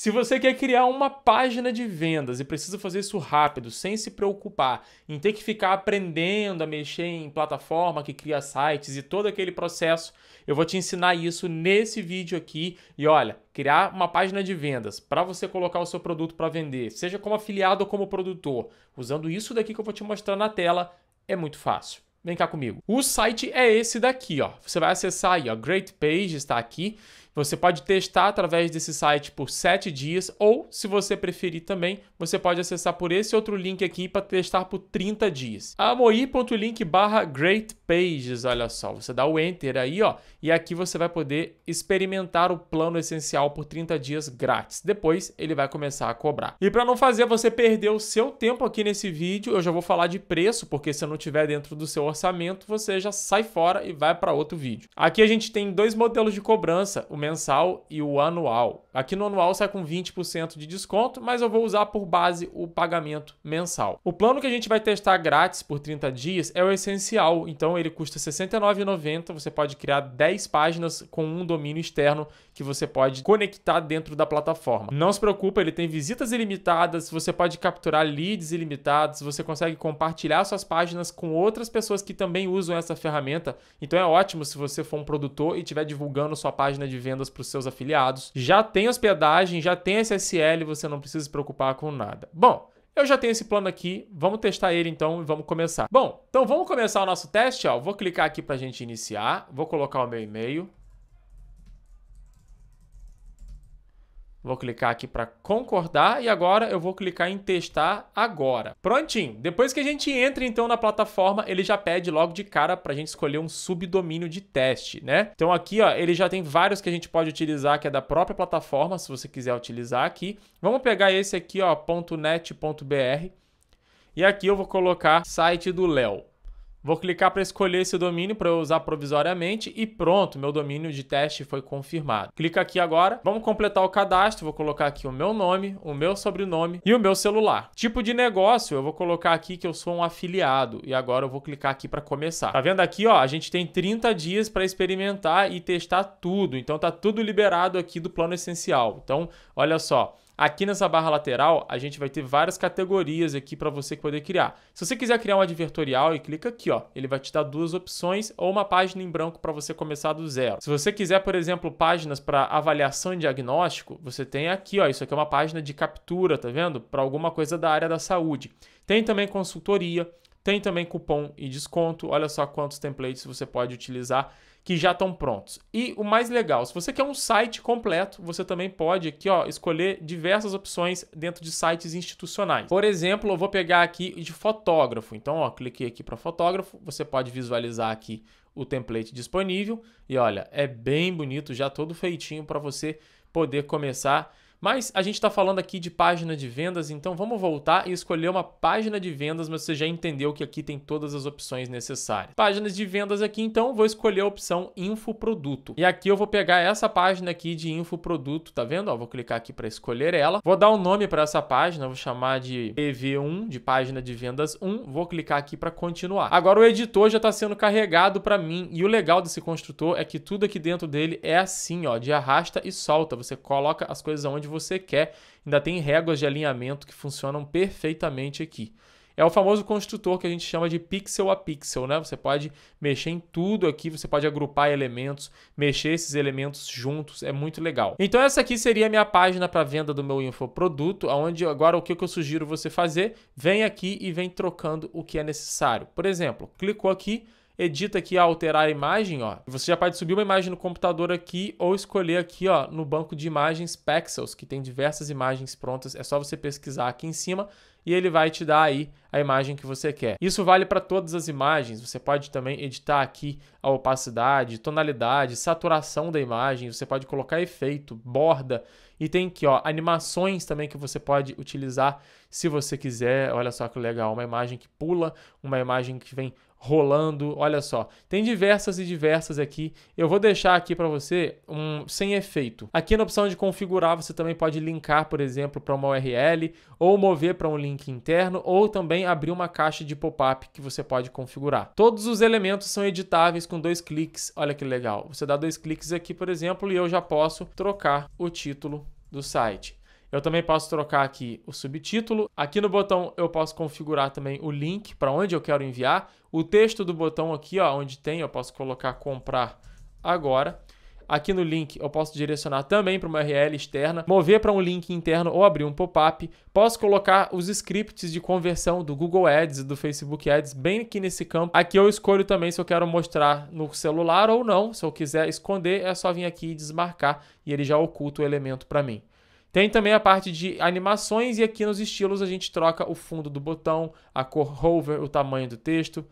Se você quer criar uma página de vendas e precisa fazer isso rápido, sem se preocupar em ter que ficar aprendendo a mexer em plataforma que cria sites e todo aquele processo, eu vou te ensinar isso nesse vídeo aqui. E olha, criar uma página de vendas para você colocar o seu produto para vender, seja como afiliado ou como produtor, usando isso daqui que eu vou te mostrar na tela, é muito fácil. Vem cá comigo. O site é esse daqui, ó. Você vai acessar aí, ó, Great Page está aqui você pode testar através desse site por 7 dias, ou, se você preferir também, você pode acessar por esse outro link aqui para testar por 30 dias. amoi.link barra greatpages, olha só, você dá o enter aí, ó, e aqui você vai poder experimentar o plano essencial por 30 dias grátis. Depois ele vai começar a cobrar. E para não fazer você perder o seu tempo aqui nesse vídeo, eu já vou falar de preço, porque se eu não tiver dentro do seu orçamento, você já sai fora e vai para outro vídeo. Aqui a gente tem dois modelos de cobrança, o mensal e o anual. Aqui no anual sai com 20% de desconto, mas eu vou usar por base o pagamento mensal. O plano que a gente vai testar grátis por 30 dias é o essencial, então ele custa R$ 69,90. Você pode criar 10 páginas com um domínio externo que você pode conectar dentro da plataforma. Não se preocupa, ele tem visitas ilimitadas, você pode capturar leads ilimitados, você consegue compartilhar suas páginas com outras pessoas que também usam essa ferramenta. Então é ótimo se você for um produtor e estiver divulgando sua página de vendas para os seus afiliados. Já tem hospedagem, já tem SSL, você não precisa se preocupar com nada. Bom, eu já tenho esse plano aqui, vamos testar ele então e vamos começar. Bom, então vamos começar o nosso teste, ó. Vou clicar aqui para a gente iniciar, vou colocar o meu e-mail, Vou clicar aqui para concordar e agora eu vou clicar em testar agora. Prontinho. Depois que a gente entra então na plataforma, ele já pede logo de cara para a gente escolher um subdomínio de teste, né? Então aqui, ó, ele já tem vários que a gente pode utilizar que é da própria plataforma, se você quiser utilizar aqui. Vamos pegar esse aqui, ó, .net.br. E aqui eu vou colocar site do Léo. Vou clicar para escolher esse domínio para eu usar provisoriamente e pronto, meu domínio de teste foi confirmado. Clica aqui agora, vamos completar o cadastro, vou colocar aqui o meu nome, o meu sobrenome e o meu celular. Tipo de negócio, eu vou colocar aqui que eu sou um afiliado e agora eu vou clicar aqui para começar. Tá vendo aqui, ó, a gente tem 30 dias para experimentar e testar tudo, então tá tudo liberado aqui do plano essencial. Então, olha só, Aqui nessa barra lateral, a gente vai ter várias categorias aqui para você poder criar. Se você quiser criar um advertorial e clica aqui, ó, ele vai te dar duas opções ou uma página em branco para você começar do zero. Se você quiser, por exemplo, páginas para avaliação e diagnóstico, você tem aqui, ó, isso aqui é uma página de captura, tá vendo? Para alguma coisa da área da saúde. Tem também consultoria, tem também cupom e desconto. Olha só quantos templates você pode utilizar que já estão prontos. E o mais legal, se você quer um site completo, você também pode aqui ó, escolher diversas opções dentro de sites institucionais. Por exemplo, eu vou pegar aqui de fotógrafo. Então, ó, cliquei aqui para fotógrafo, você pode visualizar aqui o template disponível. E olha, é bem bonito, já todo feitinho para você poder começar mas a gente está falando aqui de página de vendas, então vamos voltar e escolher uma página de vendas, mas você já entendeu que aqui tem todas as opções necessárias. Páginas de vendas aqui, então, vou escolher a opção Infoproduto. E aqui eu vou pegar essa página aqui de Infoproduto, tá vendo? Ó, vou clicar aqui para escolher ela. Vou dar um nome para essa página, vou chamar de PV1, de página de vendas 1. Vou clicar aqui para continuar. Agora o editor já está sendo carregado para mim e o legal desse construtor é que tudo aqui dentro dele é assim, ó, de arrasta e solta. Você coloca as coisas onde onde você quer. Ainda tem réguas de alinhamento que funcionam perfeitamente aqui. É o famoso construtor que a gente chama de pixel a pixel, né? Você pode mexer em tudo aqui, você pode agrupar elementos, mexer esses elementos juntos, é muito legal. Então essa aqui seria a minha página para venda do meu infoproduto, onde agora o que eu sugiro você fazer, vem aqui e vem trocando o que é necessário. Por exemplo, clicou aqui, edita aqui a alterar a imagem, ó. Você já pode subir uma imagem no computador aqui ou escolher aqui, ó, no banco de imagens Pexels, que tem diversas imagens prontas. É só você pesquisar aqui em cima e ele vai te dar aí a imagem que você quer. Isso vale para todas as imagens. Você pode também editar aqui a opacidade, tonalidade, saturação da imagem. Você pode colocar efeito, borda e tem aqui ó, animações também que você pode utilizar se você quiser. Olha só que legal, uma imagem que pula, uma imagem que vem rolando. Olha só, tem diversas e diversas aqui. Eu vou deixar aqui para você um sem efeito. Aqui na opção de configurar, você também pode linkar, por exemplo, para uma URL ou mover para um link interno ou também abrir uma caixa de pop-up que você pode configurar. Todos os elementos são editáveis com dois cliques. Olha que legal. Você dá dois cliques aqui, por exemplo, e eu já posso trocar o título do site. Eu também posso trocar aqui o subtítulo. Aqui no botão eu posso configurar também o link para onde eu quero enviar. O texto do botão aqui, ó, onde tem, eu posso colocar comprar agora. Aqui no link eu posso direcionar também para uma URL externa, mover para um link interno ou abrir um pop-up. Posso colocar os scripts de conversão do Google Ads, e do Facebook Ads, bem aqui nesse campo. Aqui eu escolho também se eu quero mostrar no celular ou não. Se eu quiser esconder, é só vir aqui e desmarcar e ele já oculta o elemento para mim. Tem também a parte de animações e aqui nos estilos a gente troca o fundo do botão, a cor hover, o tamanho do texto,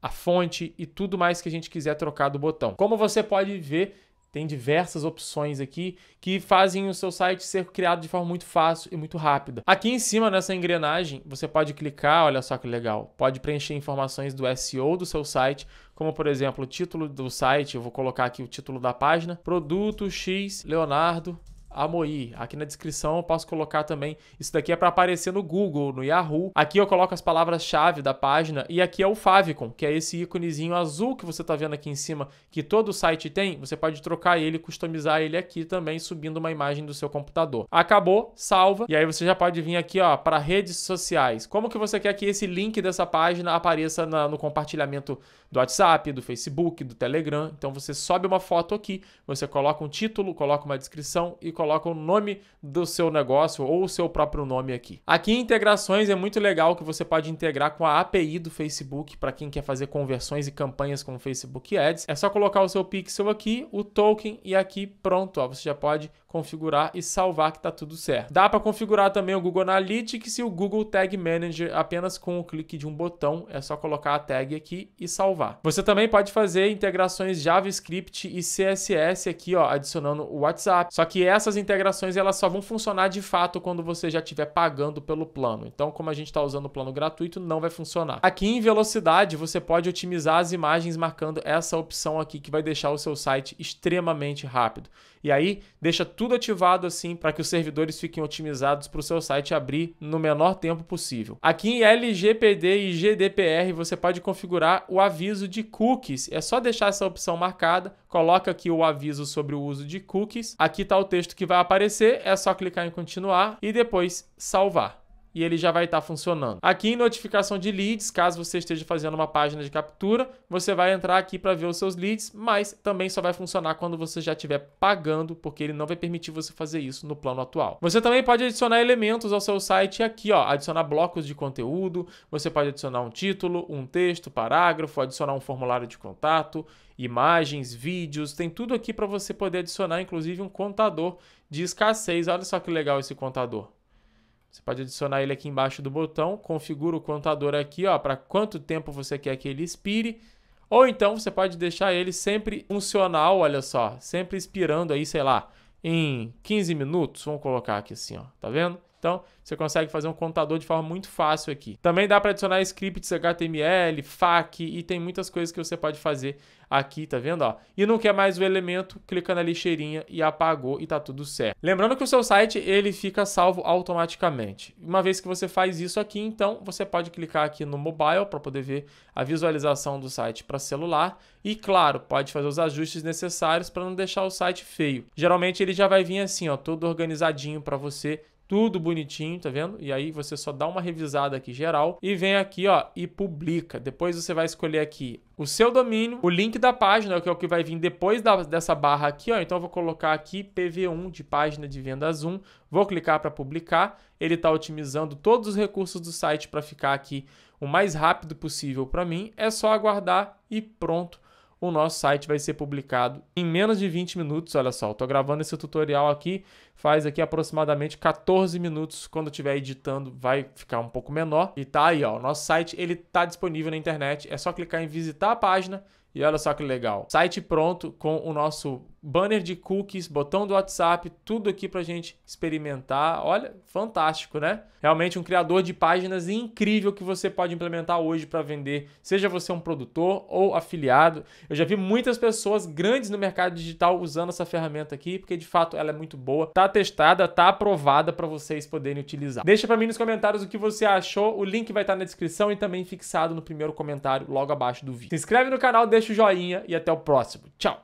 a fonte e tudo mais que a gente quiser trocar do botão. Como você pode ver, tem diversas opções aqui que fazem o seu site ser criado de forma muito fácil e muito rápida. Aqui em cima nessa engrenagem, você pode clicar, olha só que legal, pode preencher informações do SEO do seu site, como por exemplo o título do site, eu vou colocar aqui o título da página, produto X Leonardo Amoí. Aqui na descrição eu posso colocar também. Isso daqui é para aparecer no Google, no Yahoo. Aqui eu coloco as palavras-chave da página e aqui é o favicon, que é esse íconezinho azul que você está vendo aqui em cima, que todo site tem. Você pode trocar ele, customizar ele aqui também, subindo uma imagem do seu computador. Acabou, salva e aí você já pode vir aqui, ó, para redes sociais. Como que você quer que esse link dessa página apareça na, no compartilhamento do WhatsApp, do Facebook, do Telegram? Então você sobe uma foto aqui, você coloca um título, coloca uma descrição e coloca coloca o nome do seu negócio ou o seu próprio nome aqui. Aqui em integrações é muito legal que você pode integrar com a API do Facebook para quem quer fazer conversões e campanhas com o Facebook Ads. É só colocar o seu pixel aqui, o token e aqui pronto, ó, você já pode configurar e salvar que tá tudo certo. Dá para configurar também o Google Analytics e o Google Tag Manager apenas com o clique de um botão, é só colocar a tag aqui e salvar. Você também pode fazer integrações JavaScript e CSS aqui, ó, adicionando o WhatsApp. Só que essas essas integrações elas só vão funcionar de fato quando você já estiver pagando pelo plano. Então, como a gente está usando o plano gratuito, não vai funcionar. Aqui em velocidade, você pode otimizar as imagens marcando essa opção aqui que vai deixar o seu site extremamente rápido. E aí, deixa tudo ativado assim para que os servidores fiquem otimizados para o seu site abrir no menor tempo possível. Aqui em LGPD e GDPR, você pode configurar o aviso de cookies. É só deixar essa opção marcada, coloca aqui o aviso sobre o uso de cookies. Aqui está o texto que que vai aparecer, é só clicar em continuar e depois salvar e ele já vai estar tá funcionando. Aqui em notificação de leads, caso você esteja fazendo uma página de captura, você vai entrar aqui para ver os seus leads, mas também só vai funcionar quando você já estiver pagando, porque ele não vai permitir você fazer isso no plano atual. Você também pode adicionar elementos ao seu site aqui, ó, adicionar blocos de conteúdo, você pode adicionar um título, um texto, parágrafo, adicionar um formulário de contato, imagens, vídeos, tem tudo aqui para você poder adicionar, inclusive um contador de escassez. Olha só que legal esse contador. Você pode adicionar ele aqui embaixo do botão, configura o contador aqui, ó, para quanto tempo você quer que ele expire. Ou então você pode deixar ele sempre funcional, olha só, sempre expirando aí, sei lá, em 15 minutos, vamos colocar aqui assim, ó, tá vendo? Então, você consegue fazer um contador de forma muito fácil aqui. Também dá para adicionar scripts HTML, FAQ e tem muitas coisas que você pode fazer aqui, tá vendo? Ó? E não quer mais o elemento, clica na lixeirinha e apagou e tá tudo certo. Lembrando que o seu site ele fica salvo automaticamente. Uma vez que você faz isso aqui, então você pode clicar aqui no mobile para poder ver a visualização do site para celular e claro, pode fazer os ajustes necessários para não deixar o site feio. Geralmente ele já vai vir assim, ó, todo organizadinho para você tudo bonitinho, tá vendo? E aí você só dá uma revisada aqui geral e vem aqui, ó, e publica. Depois você vai escolher aqui o seu domínio, o link da página, que é o que vai vir depois da, dessa barra aqui, ó. Então eu vou colocar aqui PV1 de página de vendas 1, vou clicar para publicar. Ele está otimizando todos os recursos do site para ficar aqui o mais rápido possível para mim. É só aguardar e pronto o nosso site vai ser publicado em menos de 20 minutos. Olha só, estou gravando esse tutorial aqui, faz aqui aproximadamente 14 minutos. Quando estiver editando, vai ficar um pouco menor. E tá aí, ó, o nosso site ele tá disponível na internet. É só clicar em visitar a página e olha só que legal. Site pronto com o nosso banner de cookies, botão do WhatsApp, tudo aqui para a gente experimentar. Olha, fantástico, né? Realmente um criador de páginas incrível que você pode implementar hoje para vender, seja você um produtor ou afiliado. Eu já vi muitas pessoas grandes no mercado digital usando essa ferramenta aqui, porque de fato ela é muito boa, tá testada, tá aprovada para vocês poderem utilizar. Deixa para mim nos comentários o que você achou, o link vai estar tá na descrição e também fixado no primeiro comentário logo abaixo do vídeo. Se inscreve no canal, deixa o joinha e até o próximo. Tchau!